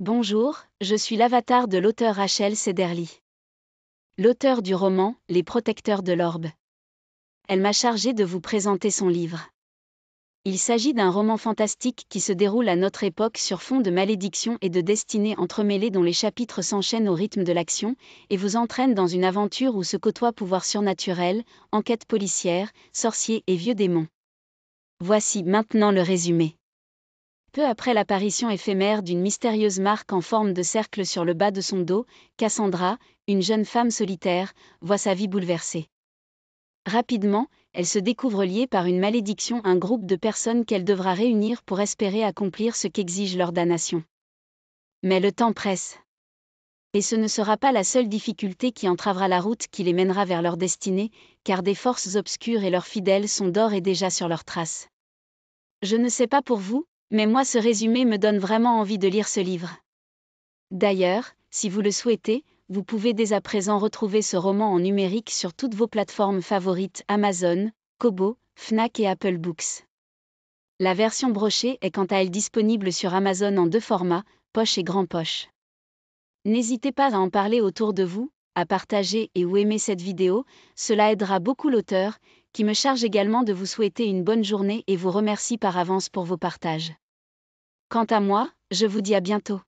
Bonjour, je suis l'avatar de l'auteur Rachel Sederly. L'auteur du roman Les protecteurs de l'orbe. Elle m'a chargé de vous présenter son livre. Il s'agit d'un roman fantastique qui se déroule à notre époque sur fond de malédiction et de destinées entremêlées dont les chapitres s'enchaînent au rythme de l'action et vous entraînent dans une aventure où se côtoient pouvoirs surnaturels, enquêtes policières, sorciers et vieux démons. Voici maintenant le résumé. Peu après l'apparition éphémère d'une mystérieuse marque en forme de cercle sur le bas de son dos, Cassandra, une jeune femme solitaire, voit sa vie bouleversée. Rapidement, elle se découvre liée par une malédiction à un groupe de personnes qu'elle devra réunir pour espérer accomplir ce qu'exige leur damnation. Mais le temps presse. Et ce ne sera pas la seule difficulté qui entravera la route qui les mènera vers leur destinée, car des forces obscures et leurs fidèles sont d'or et déjà sur leurs traces. Je ne sais pas pour vous, mais moi ce résumé me donne vraiment envie de lire ce livre. D'ailleurs, si vous le souhaitez, vous pouvez dès à présent retrouver ce roman en numérique sur toutes vos plateformes favorites Amazon, Kobo, Fnac et Apple Books. La version brochée est quant à elle disponible sur Amazon en deux formats, poche et grand poche. N'hésitez pas à en parler autour de vous, à partager et ou aimer cette vidéo, cela aidera beaucoup l'auteur, qui me charge également de vous souhaiter une bonne journée et vous remercie par avance pour vos partages. Quant à moi, je vous dis à bientôt.